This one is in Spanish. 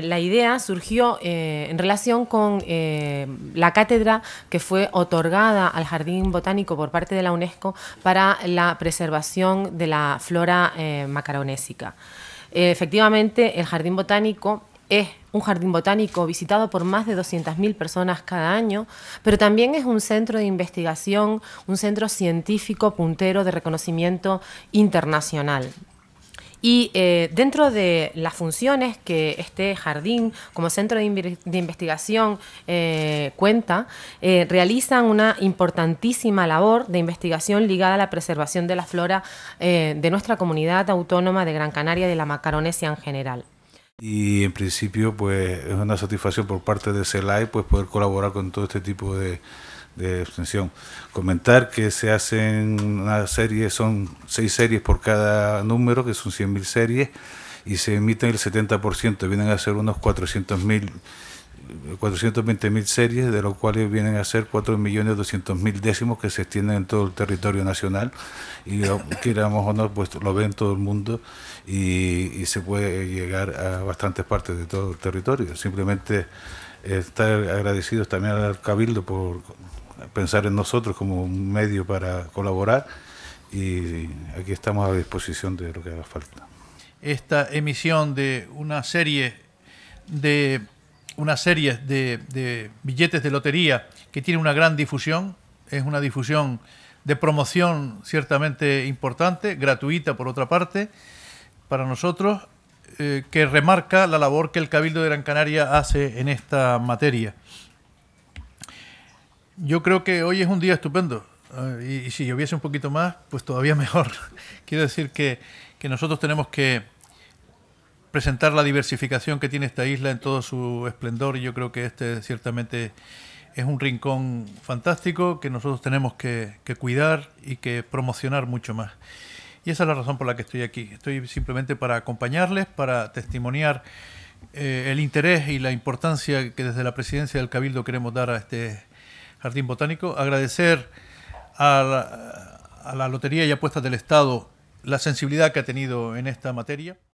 La idea surgió eh, en relación con eh, la cátedra que fue otorgada al Jardín Botánico por parte de la UNESCO para la preservación de la flora eh, macaronésica. efectivamente, el Jardín Botánico es un jardín botánico visitado por más de 200.000 personas cada año, pero también es un centro de investigación, un centro científico puntero de reconocimiento internacional. Y eh, dentro de las funciones que este jardín como centro de, investigación eh, cuenta, eh, realizan una importantísima labor de investigación ligada a la preservación de la flora de nuestra comunidad autónoma de Gran Canaria y de la Macaronesia en general. Y en principio, pues es una satisfacción por parte de CELAI pues, poder colaborar con todo este tipo de, de extensión. Comentar que se hacen una serie, son seis series por cada número, que son 100.000 series, y se emiten el 70%, vienen a ser unos 400.000 420.000 series, de los cuales vienen a ser 4.200.000 décimos que se extienden en todo el territorio nacional. Y queramos o no, pues lo ven todo el mundo y, se puede llegar a bastantes partes de todo el territorio. Simplemente estar agradecidos también al Cabildo por pensar en nosotros como un medio para colaborar y aquí estamos a disposición de lo que haga falta. Esta emisión de una serie de una serie de, billetes de lotería que tiene una gran difusión, es una difusión de promoción ciertamente importante, gratuita por otra parte, para nosotros, eh, que remarca la labor que el Cabildo de Gran Canaria hace en esta materia. Yo creo que hoy es un día estupendo. y, si lloviese un poquito más, pues todavía mejor. Quiero decir que, nosotros tenemos que presentar la diversificación que tiene esta isla en todo su esplendor y yo creo que este ciertamente es un rincón fantástico que nosotros tenemos que, cuidar y que promocionar mucho más. Y esa es la razón por la que estoy aquí. Estoy simplemente para acompañarles, para testimoniar eh, el interés y la importancia que desde la presidencia del Cabildo queremos dar a este Jardín Botánico. Agradecer a la, a la Lotería y Apuestas del Estado la sensibilidad que ha tenido en esta materia.